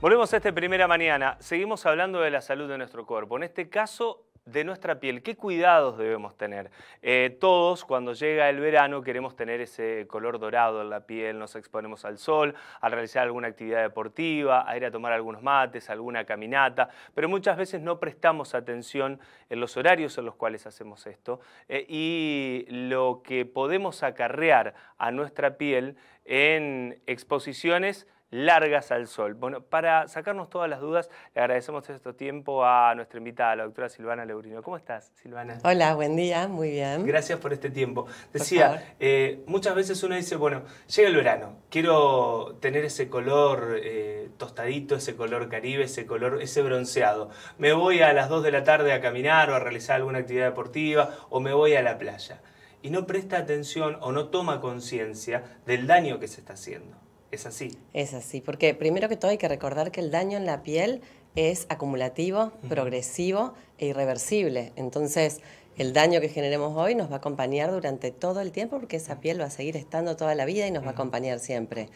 Volvemos a esta primera mañana. Seguimos hablando de la salud de nuestro cuerpo. En este caso, de nuestra piel, qué cuidados debemos tener. Eh, todos cuando llega el verano queremos tener ese color dorado en la piel, nos exponemos al sol, a realizar alguna actividad deportiva, a ir a tomar algunos mates, alguna caminata, pero muchas veces no prestamos atención en los horarios en los cuales hacemos esto eh, y lo que podemos acarrear a nuestra piel en exposiciones largas al sol. Bueno, para sacarnos todas las dudas, le agradecemos este tiempo a nuestra invitada, la doctora Silvana Lebrino. ¿Cómo estás, Silvana? Hola, buen día, muy bien. Gracias por este tiempo. Decía, eh, muchas veces uno dice, bueno, llega el verano, quiero tener ese color eh, tostadito, ese color caribe, ese color, ese bronceado. Me voy a las 2 de la tarde a caminar o a realizar alguna actividad deportiva o me voy a la playa. Y no presta atención o no toma conciencia del daño que se está haciendo. Es así. Es así, porque primero que todo hay que recordar que el daño en la piel es acumulativo, progresivo e irreversible. Entonces, el daño que generemos hoy nos va a acompañar durante todo el tiempo porque esa piel va a seguir estando toda la vida y nos va a acompañar siempre.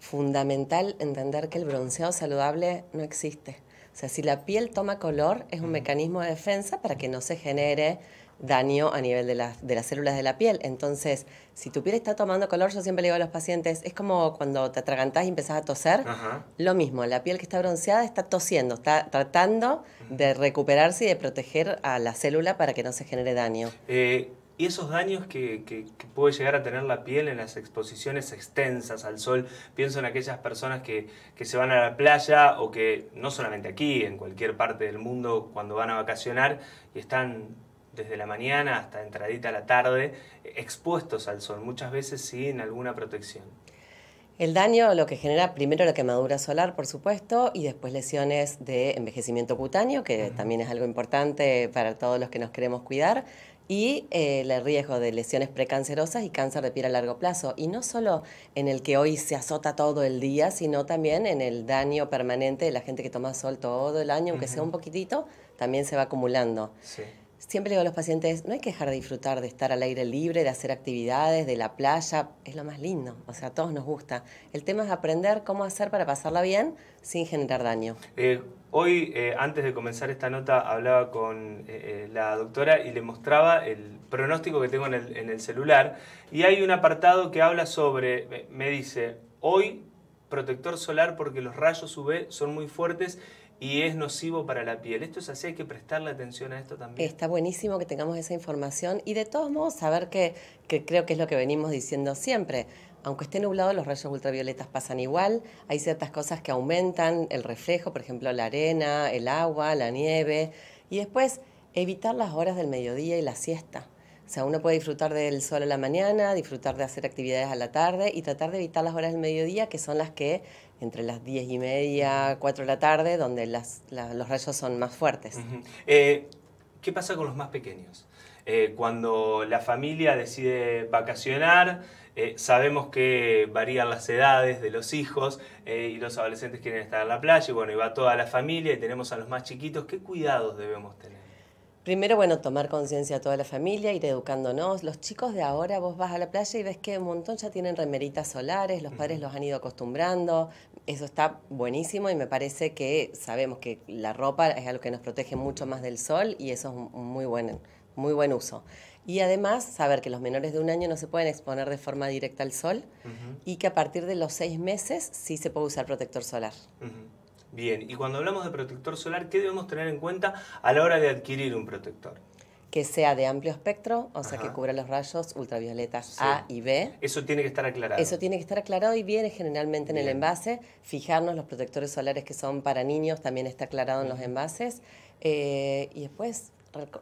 Fundamental entender que el bronceado saludable no existe. O sea, si la piel toma color, es un mecanismo de defensa para que no se genere daño a nivel de las, de las células de la piel. Entonces, si tu piel está tomando color, yo siempre le digo a los pacientes, es como cuando te atragantás y empezás a toser, lo mismo, la piel que está bronceada está tosiendo, está tratando de recuperarse y de proteger a la célula para que no se genere daño. Eh, y esos daños que, puede llegar a tener la piel en las exposiciones extensas al sol, pienso en aquellas personas que, que se van a la playa o que no solamente aquí, en cualquier parte del mundo, cuando van a vacacionar y están desde la mañana hasta entradita a la tarde, expuestos al sol, muchas veces sin alguna protección. El daño lo que genera primero la quemadura solar, por supuesto, y después lesiones de envejecimiento cutáneo, que también es algo importante para todos los que nos queremos cuidar, y eh, el riesgo de lesiones precancerosas y cáncer de piel a largo plazo. Y no solo en el que hoy se azota todo el día, sino también en el daño permanente de la gente que toma sol todo el año, aunque sea un poquitito, también se va acumulando. Siempre digo a los pacientes, no hay que dejar de disfrutar de estar al aire libre, de hacer actividades, de la playa, es lo más lindo, o sea, a todos nos gusta. El tema es aprender cómo hacer para pasarla bien sin generar daño. Eh, hoy, eh, antes de comenzar esta nota, hablaba con eh, la doctora y le mostraba el pronóstico que tengo en el celular y hay un apartado que habla sobre, me dice, hoy protector solar porque los rayos UV son muy fuertes y es nocivo para la piel. Esto es así, hay que prestarle atención a esto también. Está buenísimo que tengamos esa información y de todos modos saber que, que creo que es lo que venimos diciendo siempre. Aunque esté nublado, los rayos ultravioletas pasan igual. Hay ciertas cosas que aumentan el reflejo, por ejemplo, la arena, el agua, la nieve. Y después, evitar las horas del mediodía y la siesta. O sea, uno puede disfrutar del sol a la mañana, disfrutar de hacer actividades a la tarde y tratar de evitar las horas del mediodía, que son las que entre las 10 y media, 4 de la tarde, donde los rayos son más fuertes. Eh, ¿Qué pasa con los más pequeños? Eh, cuando la familia decide vacacionar, eh, sabemos que varían las edades de los hijos y los adolescentes quieren estar en la playa y bueno, y va toda la familia y tenemos a los más chiquitos. ¿Qué cuidados debemos tener? Primero, bueno, tomar conciencia a toda la familia, ir educándonos. Los chicos de ahora, vos vas a la playa y ves que un montón ya tienen remeritas solares, los padres los han ido acostumbrando. Eso está buenísimo y me parece que sabemos que la ropa es algo que nos protege mucho más del sol y eso es muy buen, muy buen uso. Y además, saber que los menores de un año no se pueden exponer de forma directa al sol y que a partir de los seis meses sí se puede usar protector solar. Bien, y cuando hablamos de protector solar, ¿qué debemos tener en cuenta a la hora de adquirir un protector? que sea de amplio espectro, o sea, que cubra los rayos ultravioletas A y B. Eso tiene que estar aclarado. Eso tiene que estar aclarado y viene generalmente en el envase. Fijarnos los protectores solares que son para niños, también está aclarado en los envases. Eh, y después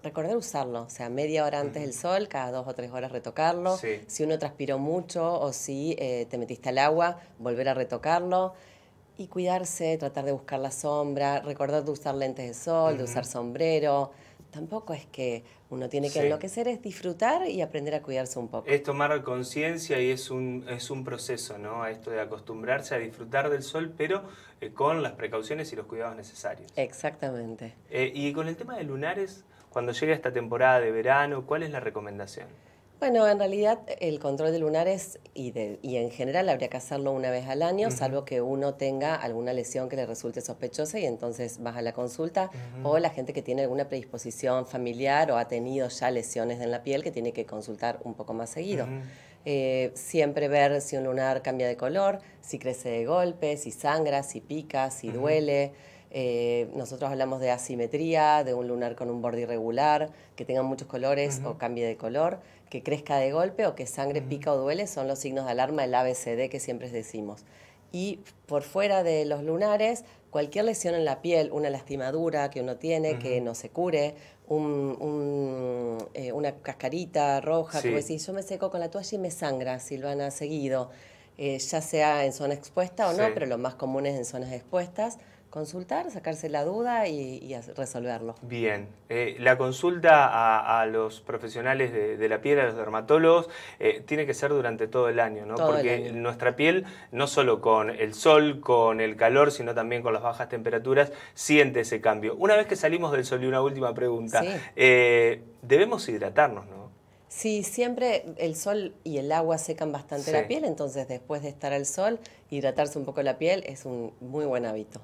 recordar usarlo, o sea, media hora antes del sol, cada dos o tres horas retocarlo. Si uno transpiró mucho o si eh, te metiste al agua, volver a retocarlo. Y cuidarse, tratar de buscar la sombra, recordar de usar lentes de sol, de usar sombrero. Tampoco es que uno tiene que enloquecer, es disfrutar y aprender a cuidarse un poco. Es tomar conciencia y es un, es un proceso, ¿no? esto de acostumbrarse a disfrutar del sol, pero eh, con las precauciones y los cuidados necesarios. Exactamente. Eh, y con el tema de lunares, cuando llegue esta temporada de verano, ¿cuál es la recomendación? Bueno, en realidad el control de lunares y, y en general habría que hacerlo una vez al año, salvo que uno tenga alguna lesión que le resulte sospechosa y entonces vas a la consulta o la gente que tiene alguna predisposición familiar o ha tenido ya lesiones en la piel que tiene que consultar un poco más seguido. Eh, siempre ver si un lunar cambia de color, si crece de golpe, si sangra, si pica, si duele. Eh, nosotros hablamos de asimetría, de un lunar con un borde irregular, que tenga muchos colores o cambie de color, que crezca de golpe o que sangre pica o duele, son los signos de alarma, el ABCD que siempre decimos. Y por fuera de los lunares, cualquier lesión en la piel, una lastimadura que uno tiene, que no se cure, eh, una cascarita roja, sí. que yo me seco con la toalla y me sangra, si lo han seguido, eh, ya sea en zona expuesta o no, pero lo más común es en zonas expuestas consultar, sacarse la duda y, resolverlo. Bien, eh, la consulta a, los profesionales de, la piel, a los dermatólogos, eh, tiene que ser durante todo el año, ¿no? Porque nuestra piel, no solo con el sol, con el calor, sino también con las bajas temperaturas, siente ese cambio. Una vez que salimos del sol, y una última pregunta, eh, debemos hidratarnos, ¿no? Sí, siempre el sol y el agua secan bastante la piel, entonces después de estar al sol, hidratarse un poco la piel es un muy buen hábito.